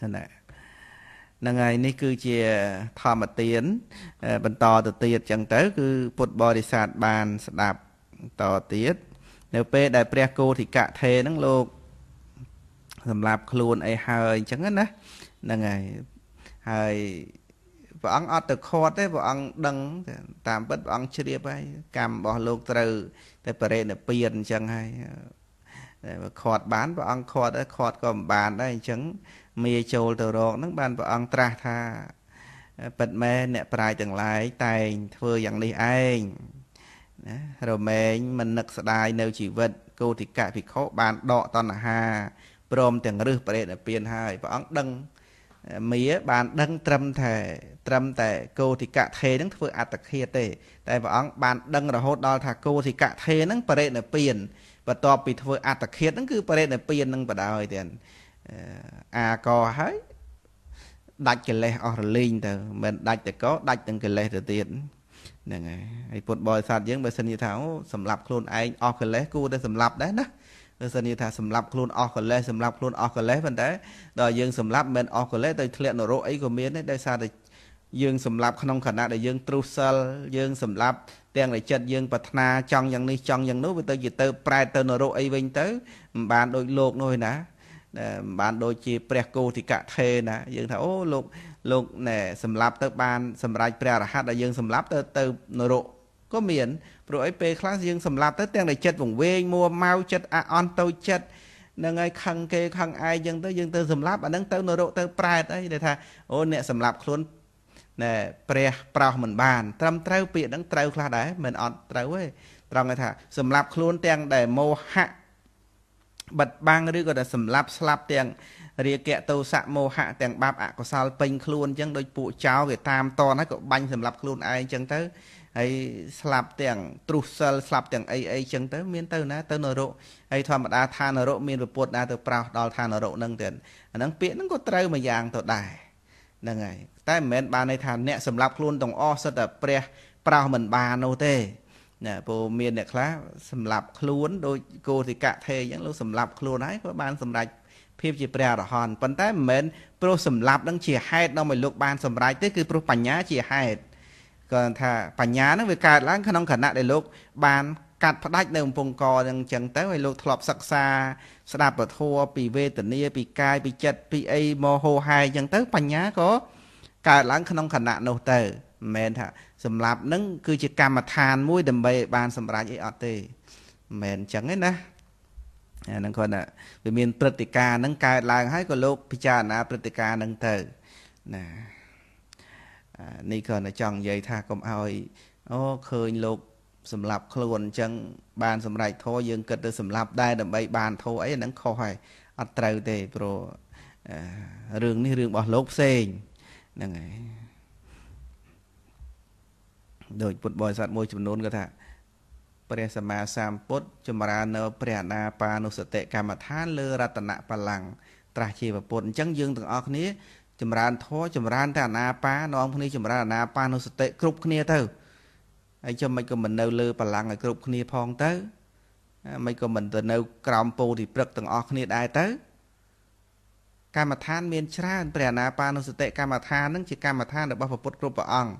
ហ្នឹងហើយនេះគឺជាធម្មទាន បន្តទៅទៀតអញ្ចឹងទៅ គឺពុទ្ធបរិស័ទបានស្ដាប់តទៀតនៅពេលដែលព្រះគោធិកៈថេហ្នឹងលោកសម្រាប់ខ្លួនអីហើយអញ្ចឹងណាហ្នឹងហើយហើយព្រះអង្គអត់ទៅខាត់ទេព្រះអង្គដឹង តាមពិតព្រះអង្គជ្រាបហើយកម្មរបស់លោកត្រូវតែបរិណិព្វានអញ្ចឹងហើយតែខាត់បានព្រះអង្គខាត់ហើយខាត់ក៏មិនបានដែរអញ្ចឹងមេចូលទៅរកហ្នឹងបានព្រះអង្គត្រាស់ថា ពិតមែនអ្នកប្រាជ្ញទាំងឡាយតែងធ្វើយ៉ាងនេះឯងណារមែងមិននឹកស្ដាយនៅជីវិតកោតិកៈភិក្ខុបានដកតណ្ហាព្រមទាំងរឹសប្រេតពៀនហើយព្រះអង្គដឹងមាបានដឹងត្រឹមតែត្រឹមតែកោធិកៈថេនឹងធ្វើអត្តឃាតទេតែព្រះអង្គបានដឹងរហូតដល់ថាកោធិកៈថេនឹងបរិណិព្វានបន្ទាប់ពីធ្វើអត្តឃាតនឹងគឺបរិណិព្វាននឹងបដ ாய் ទៀតអាកហើយដាច់កិលេសអស់រលីងទៅមិនដាច់តកដាច់ទាំងកិលេសទៅទៀតហ្នឹងហើយហើយពុទ្ធបរិស័ទយើងបើសិនជាថាអូសម្លាប់ខ្លួនឯងអស់កិលេសគួរតែសម្លាប់ដែរណាសន្និថាសម្លាប់ខ្លួនអស់កលេសសម្លាប់ខ្លួនអស់កលេសប៉ុន្តែដល់យើងសម្លាប់មិនអស់កលេសទៅធ្លាក់នរកអីក៏មានដែរដោយសារតែយើងសម្លាប់ក្នុងខណៈដែលយើងទ្រុសិលយើងសម្លាប់ទាំងដែលចិត្តយើង ប្រាថ្នាចង់យ៉ាងនេះចង់យ៉ាងនោះវាទៅជាទៅ ប្រែទៅនរកអីវិញទៅមិនបានដូចលោកនោះឯណាមិនបានដូចជាព្រះគោតិកៈថេណាយើងថាអូលោកលោកណែសម្លាប់ទៅបាន សម្រេចព្រះរហ័តដែលយើងសម្លាប់ទៅទៅនរកក៏មានព្រោះអីពេលខ្លះយើងសម្លាប់ទៅទាំងតែចិត្តវង្វេងមួម៉ៅចិត្តអាអន់តូចចិត្តនឹងហើយខឹងគេខឹងឯងចឹងទៅយើងទៅសម្លាប់អានឹងទៅនរកទៅប្រែតអីដែលថាអូអ្នកសម្លាប់ខ្លួនណែព្រះប្រោសមិនបានត្រឹមត្រូវពាក្យហ្នឹងត្រូវខ្លះដែរមិនអត់ត្រូវទេត្រង់ថាសម្លាប់ខ្លួនទាំងដែលមោហៈបិទបាំងឬក៏តែសម្លាប់ស្លាប់ទាំងរាគៈទោសៈមោហៈទាំងបាបអកុសលពេញខ្លួនអញ្ចឹងដោយពួកចោរគេតាមតនហើយក៏បាញ់សម្លាប់ខ្លួនឯងអញ្ចឹងទៅហើយស្លាប់ទាំងទ្រុសសិលស្លាប់ទាំងអីអីចឹងទៅមាន ទៅ ណា ទៅនរកហើយធម្មតាឋាននរកមានប្រពុតណាទៅប្រោសដល់ឋាននរកហ្នឹងទៀតអាហ្នឹងពាក្យហ្នឹងក៏ត្រូវមួយយ៉ាងទៅដែរហ្នឹងហើយតែមិនមែនបានន័យថាអ្នកសម្លាប់ខ្លួនទាំងអស់សិតតែព្រះប្រោសមិនបាននោះទេណាព្រោះមានអ្នកខ្លះសម្លាប់ខ្លួនដោយគោតិកៈថេអញ្ចឹងលោកសម្លាប់ខ្លួនហើយក៏បានសម្រេចភាពជាព្រះអរហន្តប៉ុន្តែមិនមែនព្រោះសម្លាប់នឹងជាហេតុនាំឲ្យលោកបាន សម្រេចទេគឺព្រោះបញ្ញាជាហេតុគាត់ថាបញ្ញានឹងវាកើតឡើងក្នុងខណៈដែលលោកបាន កាត់ផ្ដាច់នៅកំពង់កនឹងចឹងទៅហើយលោកធ្លាប់សិក្សាស្ដាប់ពធពីវេទនាពីកាយពីចិត្តពីអីមហោហែចឹងទៅបញ្ញាក៏កើតឡើងក្នុងខណៈនោះទៅមិនមែនថាសម្រាប់នឹងគឺជាកម្មដ្ឋានមួយដើម្បីបានសម្រេចអីអត់ទេមិនមែនចឹងទេណាអានឹងគាត់ថាវាមានព្រឹត្តិការណ៍នឹងកើតឡើងហើយក៏លោក ពិចារណាព្រឹត្តិការណ៍នឹងទៅណានេះគ្រាន់តែចង់និយាយថាកុំឲ្យអូឃើញលោកសម្លាប់ខ្លួនអញ្ចឹងបានសម្រេចធោះយើងគិតទៅសម្លាប់ដែរដើម្បីបានធោះអីហ្នឹងខុសហើយអត់ត្រូវទេព្រោះរឿងនេះរឿងរបស់លោកផ្សេងហ្នឹងហើយដោយពុទ្ធបរិស័ទមួយ ចំនួនក៏ថាព្រះសម្មាសម្ពុទ្ធចម្រើននៅព្រះអនាបានុសតិកម្មដ្ឋានលើរតនបល្ល័ងត្រាស់ជាពុទ្ធអញ្ចឹងយើងទាំងអស់គ្នាចម្រើនធម៌ចម្រើនតែអាណាបានាំគ្នាចម្រើនអាណាបានៅសតិគ្រប់គ្នាទៅហើយចាំមិនក៏មិននៅលើ បលាំងឲ្យគ្រប់គ្នាផងទៅមិនក៏មិនទៅនៅក្រោមពោធិព្រឹកទាំងអស់គ្នាដែរទៅកម្មដ្ឋានមានច្រើនព្រះអាណាបានុសតិកម្មដ្ឋាននឹងជាកម្មដ្ឋានរបស់ពុទ្ធគ្រប់ព្រះអង្គ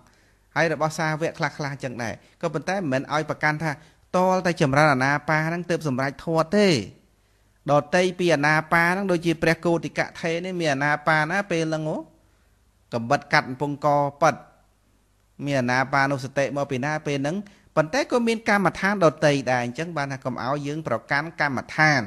ហើយរបស់សាវកខ្លះខ្លះចឹងដែរក៏ប៉ុន្តែមិនមែនឲ្យប្រកាន់ថាតលតែចម្រើនអាណាបាហ្នឹងទើបសម្រេចធម៌ទេដតីពីអនាបាហ្នឹងដូចជាព្រះគោតិកៈថេនេះមានអនាបាណាពេលហ្នឹងកំបិតកាត់កំពង់កប៉ិតមានអនាបានុសតិមកពីណាពេលហ្នឹងប៉ុន្តែក៏មានកម្មដ្ឋានដតីដែរអញ្ចឹងបានថាកុំឲ្យយើងប្រកាន់កម្មដ្ឋាន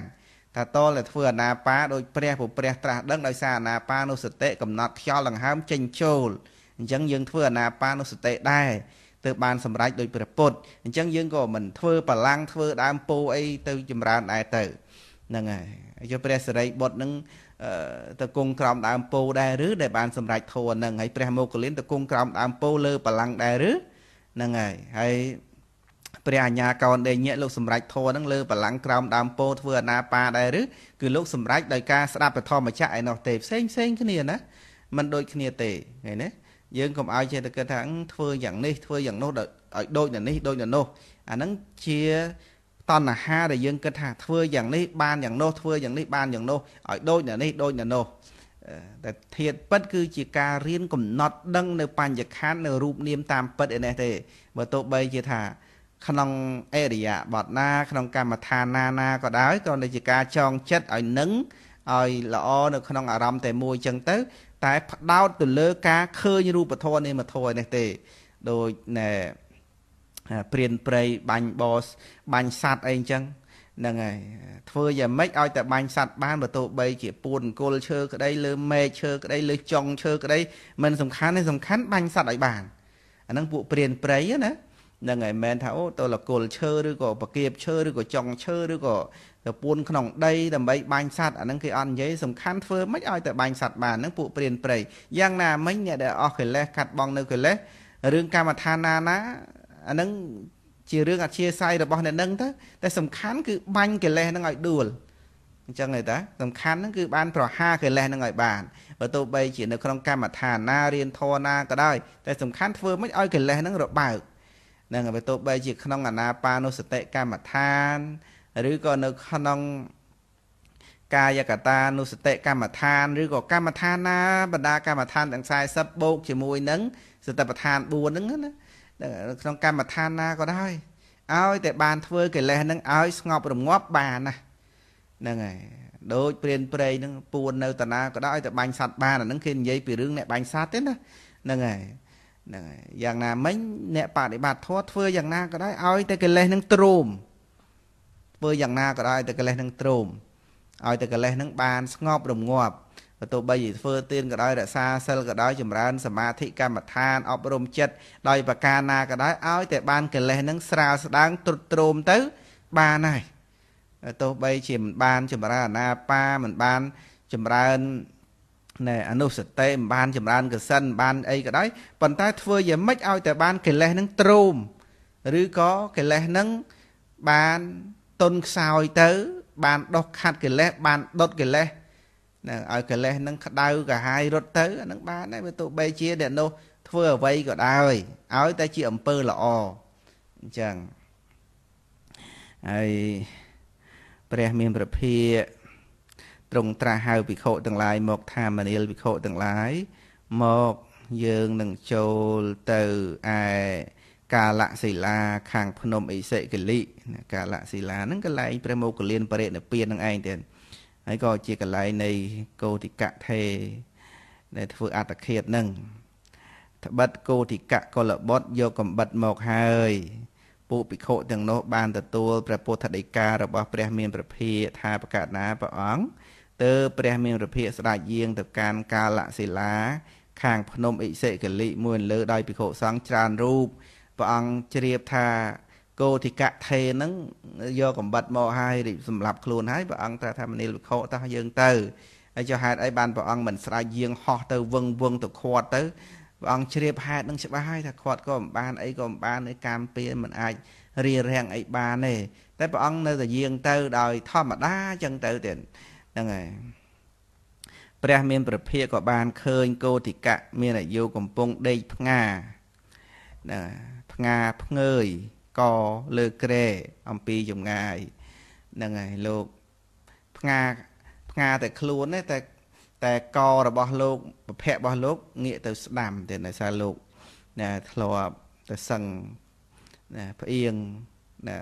ថាតលតែធ្វើអនាបាដោយព្រះពុព្រះត្រាស់ដឹង ដោយសារអនាបានុសតិកំណត់ខ្យល់ដង្ហើមចេញចូលអញ្ចឹងយើងធ្វើអនាបានុសតិដែរទើបបានសម្រេចដោយព្រះពុទ្ធអញ្ចឹង យើងក៏មិនធ្វើបលាំងធ្វើដើមពោអីទៅចម្រើនដែរទៅហ្នឹងហើយយកព្រះសិរីបុត្រហ្នឹងទៅគង់ក្រោមដើមពោដែរឬដែលបានសម្រេចធម៌ហ្នឹងហើយព្រះមោគលានទៅគង់ក្រោមដើមពោលើបលាំងដែរឬហ្នឹងហើយហើយព្រះអញ្ញាកោនដេញលោកសម្រេចធម៌ហ្នឹងលើបលាំងក្រោមដើមពោធ្វើអនាបាដែរឬគឺលោកសម្រេចដោយការស្ដាប់ពធម្មចៈឯណោះទេផ្សេងផ្សេងគ្នាណាมันដូចគ្នាទេឃើញទេយើងកុំឲ្យចេះតែគិតថាធ្វើយ៉ាងនេះធ្វើយ៉ាងនោះឲ្យដូចនៅនេះដូចនៅនោះអាហ្នឹងជាតណ្ហាដែលយើងគិតថាធ្វើយ៉ាងនេះបានយ៉ាងនោះធ្វើយ៉ាងនេះបានយ៉ាងនោះឲ្យដូចនៅនេះដូចនៅនោះតែធាតពិត គឺជាការរៀនកំណត់ដឹងនៅបញ្ញខណ្ឌនៅរូបនាមតាមពិតឯនេះទេបើទោះបីជាថាក្នុងអេរិយាបទណាក្នុងកម្មដ្ឋានណាណាក៏ដោយក៏នៅជាការចងចិត្តឲ្យនឹងឲ្យល្អនៅក្នុងអារម្មណ៍តែមួយចឹងទៅ តែ ផ្ដោតទៅលើការឃើញរូបធម៌នៃមធម៌នេះទេដូចណែព្រានព្រៃបាញ់បោសបាញ់សัตว์អីអញ្ចឹងហ្នឹងហើយធ្វើយ៉ាងម៉េចឲ្យតែបាញ់សัตว์បានបើទោះបីជាពួនអង្គុលឈើក្តីលើមែកឈើក្តីលើចុងឈើក្តី មិនសំខាន់ទេសំខាន់បាញ់សัตว์ឲ្យបានអាហ្នឹងពួកព្រានព្រៃណាហ្នឹងហើយមិនមែនថាអូតលកុលឈើឬក៏ប្រគៀបឈើឬក៏ចុងឈើឬក៏ទៅពួនក្នុងដីដើម្បីបាញ់សัตว์អាហ្នឹងគេអត់និយាយសំខាន់ធ្វើម៉េចឲ្យតែបាញ់សัตว์បានហ្នឹងពួកព្រានព្រៃយ៉ាងណាមិញអ្នកដែលអស់កិលេសកាត់បង នៅកិលេសរឿងកម្មដ្ឋានណាណាអាហ្នឹងជារឿងអធិស្ឋ័យរបស់អ្នកនឹងទៅតែសំខាន់គឺបាញ់កិលេសហ្នឹងឲ្យដួលអញ្ចឹងឯតាសំខាន់ហ្នឹងគឺបានប្រហារកិលេសហ្នឹងឲ្យបានបើទោះបីជានៅក្នុងកម្មដ្ឋានណារៀនធម៌ណាក៏ដោយតែសំខាន់ធ្វើមិនឲ្យកិលេសហ្នឹងរបើកហ្នឹងបើទោះបីជាក្នុងអាណាបានុសតិកម្មដ្ឋាន ឬក៏នៅក្នុងកាយកតានុសតិកម្មដ្ឋានឬក៏កម្មដ្ឋានណាបណ្ដាកម្មដ្ឋានទាំង40បូកជាមួយនឹងសតិប្បដ្ឋាន4ហ្នឹងណានឹងក្នុងកម្មដ្ឋានណាក៏ដែរឲ្យតែបានធ្វើកិលេសនឹងឲ្យស្ងប់រងាប់បានណាហ្នឹងហើយដូចព្រាន ព្រៃនឹងពួននៅតាណាក៏ដោយតែបាញ់សត្វបានអាហ្នឹងគេនិយាយពីរឿងអ្នកបាញ់សត្វទេណាហ្នឹងហើយហ្នឹងហើយយ៉ាងណាមិញអ្នកបដិបត្តិធម៌ធ្វើយ៉ាងណាក៏ដោយឲ្យតែកិលេសនឹងទ្រោមធ្វើយ៉ាងណាក៏ដោយតែកិលេសនឹងទ្រោមឲ្យតែកិលេសនឹងបានស្ងប់រងាប់ទោះបីជាធ្វើទានក៏ដោយរក្សាសិលក៏ដោយចម្រើនសមាធិកម្មដ្ឋានអប់រំចិត្តដោយប្រការណាក៏ដោយឲ្យតែបានកិលេសនឹងស្រាលស្ដាងទ្រុឌទ្រោមទៅបានហើយទោះបីជាមិនបានចម្រើនអនាបាមិនបានចម្រើនណែអនុសតិមិនបានចម្រើនកសិន បានអីក៏ដោយប៉ុន្តែធ្វើយ៉ាងម៉េចឲ្យតែបានកិលេសនឹងទ្រោមឬក៏កិលេសនឹងបានទុនខ្សោយទៅ បានដោះខាត់កិលេសបានដុតកិលេសនឹងឲ្យកិលេសនឹងក្តៅកាហាយរត់ទៅអានឹងបានដែរវាទោះបីជាអ្នកនោះធ្វើអ្វីក៏ដោយឲ្យតែជាអំពើល្អអញ្ចឹងហើយព្រះមានប្រភាកទ្រង់ត្រាស់ហៅភិក្ខុទាំងឡាយមកថាមនាលភិក្ខុទាំងឡាយមកយើងនឹងចូលទៅឯកាលសិលាខាងភ្នំអិសិគលិកាលសិលាហ្នឹងកន្លែងព្រះមោគលានបរិនិព្វានហ្នឹងឯងទៀតហើយក៏ជាកលែងនៃកោតិកៈថេដែលធ្វើអត្តឃាតនឹងត្បិតកោតិកៈកុលបុត្រយកកំបិតមកហើយពួកភិក្ខុទាំងនោះបានទទួលព្រះពុទ្ធដីការបស់ព្រះមានព្រះភិក្ខថាបកណាព្រះអង្គទើបព្រះមានព្រះភិក្ខស្ដេចយាងទៅកាន់កាលសិលាខាងភ្នំអិសិគលិមួយលើដោយភិក្ខុសង្ឃច្រើនរូបព្រះអង្គជ្រាបថាគោធិកៈថេនឹងយកកំបិតមកហើយសម្រាប់ខ្លួនហើយព្រះអង្គត្រាស់ថាមនាលវិខោតោះយើងទៅហើយចុះហេតុអីបានព្រះអង្គមិនស្រែកយាងហោះទៅវឹងវឹងទៅខាត់ទៅព្រះអង្គជ្រាបហេតុនឹងច្បាស់ហើយថាខាត់ក៏មិនបានអីក៏មិនបានកម្មពៀនមិនអាចរៀបរៀងអីបានទេតែព្រះអង្គនៅតែយាងទៅដោយធម្មតាចឹងទៅទៀតហ្នឹងហើយព្រះមាន ប្រភិយក៏បានឃើញគោតិកៈមានអាយុកំពុងដេកផ្ងាណាផ្ងាផ្ងើយកលើក្រែអំពីចំងាយហ្នឹងហើយលោកផ្ងាផ្ងាតែខ្លួនទេតែតែករបស់លោកប្រភៈរបស់លោកងាកទៅស្ដាំទៅដោយសារលោកណាធ្លាប់ទៅសឹងណាផ្អៀងណា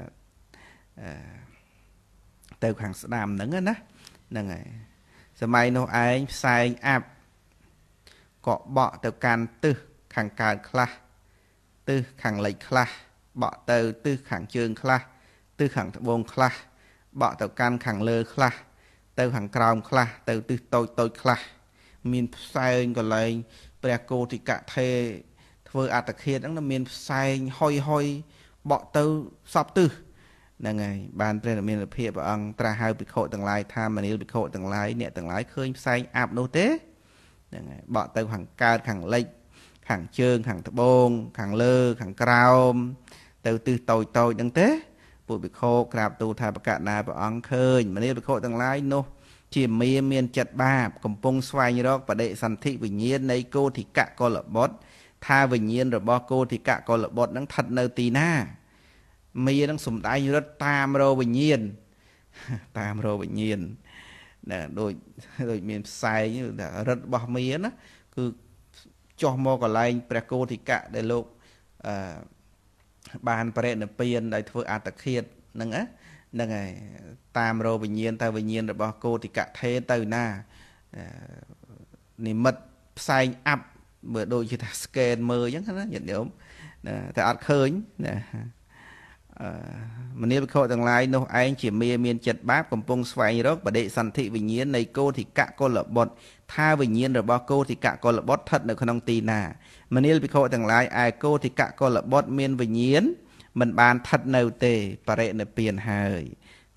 ទៅខាងស្ដាំហ្នឹងណាហ្នឹងហើយសម័យនោះឯងផ្សែងអាប់កក់បក់ទៅកាន់ទឹះខាងកើតខ្លះទឹះខាងលិចខ្លះបក់ទៅទិសខាងជើងខ្លះទិសខាងត្បូងខ្លះបក់ទៅកាន់ខាងលើខ្លះទៅខាងក្រោមខ្លះទៅទិសតូចតូចខ្លះមានផ្សែងកលែងព្រះគោតិកៈថេធ្វើអត្តឃាតហ្នឹងមានផ្សែងហុយហុយបក់ទៅសពទិសហ្នឹងហើយបានព្រះរាមាភិបព្រះអង្គត្រាស់ហៅភិក្ខុទាំងឡាយថាមនាលភិក្ខុទាំងឡាយអ្នកទាំងឡាយឃើញផ្សែងអាប់នោះទេហ្នឹងហើយបក់ទៅខាងកើតខាងលិច ខាងជើង ខាងត្បូងខាងលើខាងក្រោមទៅទិសតូចតូចហ្នឹងទេពួកភិក្ខុក្រាបទូលថាប្រកាសណាព្រះអង្គឃើញមនីភិក្ខុទាំងឡាយនោះ ជាមាមានចិត្តបាបកំពុងស្វែងរកបដិសន្ធិវិញ្ញាណនៃគោធិកកុលបុត្រថាវិញ្ញាណរបស់គោធិកកុលបុត្រនឹងស្ថិតនៅទីណាមានឹងសំដែងរត់តាមរោវិញ្ញាណតាមរោវិញ្ញាណណាដូចដូចមានផ្សែងរត់របស់មាណាគឺចុះមកកន្លែងព្រះគោធិកៈដែលលោកអឺបានបរិណិព្វានដោយធ្វើអត្តឃាតហ្នឹងណាហ្នឹងហើយតាមរោវិញ្ញាណទៅវិញ្ញាណរបស់គោតិកៈថេទៅណានិមិត្តផ្សែងអាប់មើលដូចជាថា scan មើលអញ្ចឹងណាញាតិញោមតែអត់ឃើញណាមនីវិខទាំងឡាយនោះឯងជាមេមានចិត្តបាបកំពុងស្វែងរកបដិសន្ធិវិញ្ញាណនៃគោធិកៈកុលបុត្រថាវិញ្ញាណរបស់គោធិកៈកុលបុត្រស្ថិតនៅក្នុងទីណាមនាលភិក្ខុទាំងឡាយឯកោធិកកលបុត្រមានវិញ្ញាណមិនបានឋិតនៅទេបរិនិព្វានហើយ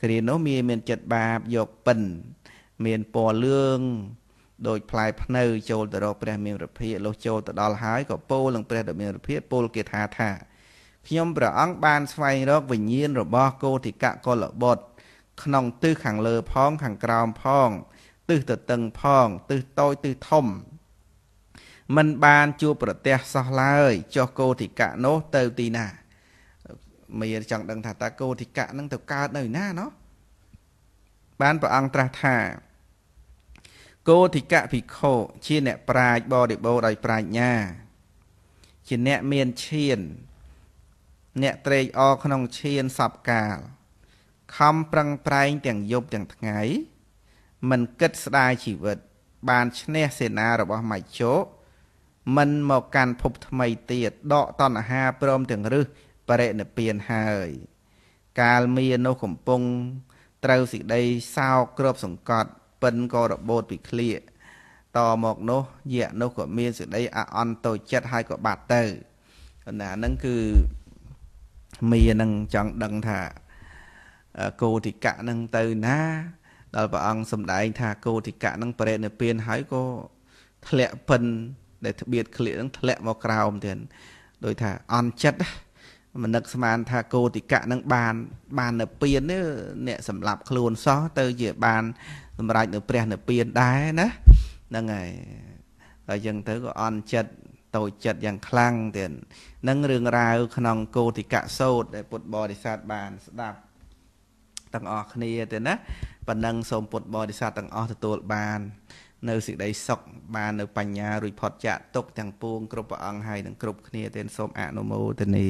គ្រានោះមានមានចិត្តបាបយកពិនមានពណ៌លឿងដោយផ្លែភ្នៅចូលទៅរកព្រះមានរភិលុះចូលទៅដល់ហើយក៏ពោលនឹងព្រះដ៏មានរភិពោលគេថាថាខ្ញុំព្រះអង្គបានស្វែងរកវិញ្ញាណរបស់កោធិកកលបុត្រក្នុងទិសខាងលើផងខាងក្រោមផងទិសទទឹងផងទិសតូចទិសធំមិនបានជួបប្រទះសោះឡើយចុះគោធិកៈនោះទៅទីណាមេចង់ដឹងថាតើគោធិកៈនឹងទៅកើតនៅណាណោះបានព្រះអង្គត្រាស់ថាគោធិកៈភិក្ខុជាអ្នកប្រាជ្ញបរិបូរដោយប្រាជ្ញាជាអ្នកមានឈានអ្នកត្រេកអរក្នុងឈានសពកាល ខំប្រឹងប្រែងទាំងយប់ទាំងថ្ងៃមិនគិតស្ដាយជីវិតបានឈ្នះសេនារបស់មច្ចុមិនមកកាន់ភពថ្មីទៀតដកតណ្ហាព្រមទាំងរឹសបរិនិព្វានហើយ កាលមាននោះកំពុងត្រូវសេចក្តីសោកគ្របសង្កត់ពិនក៏របូតពីឃ្លៀកតមកនោះយៈនោះក៏មានសេចក្តីអអន្តោចិត្តហើយក៏បាត់ទៅណាហ្នឹងគឺមីនឹងចង់ដឹងថាកោតិកៈនឹងទៅណា ដល់ព្រះអង្គសម្ដែងថាកោតិកៈនឹងបរិនិព្វានហើយក៏ធ្លាក់ពិនដែលធ្បៀតក្លៀកនឹងធ្លាក់មកក្រោមទៀតដោយថាអន់ចិត្តមនឹកស្មានថាកោតិកៈនឹងបាន បាននៅពៀនអ្នកសម្លាប់ខ្លួនសោះទៅជាបានសម្រេចនៅព្រះនៅពៀនដែរណាហ្នឹងហើយហើយយ៉ាងទៅក៏អន់ចិត្តតូចចិត្តយ៉ាងខ្លាំងទៀតនឹងរឿងរ៉ាវក្នុងកោតិកៈសោតដែលពុទ្ធបរិស័ទបានស្ដាប់ទាំងអស់គ្នាទៀតណាប៉ុណ្ណឹងសូមពុទ្ធបរិស័ទទាំងអស់ទទួលបាននៅសេចក្តីសុខបាននៅបញ្ញារួចផុតចាកទុកទាំងពួងគ្រប់ព្រះអង្គហើយនឹងគ្រប់គ្នាទេសូមអនុមោទនា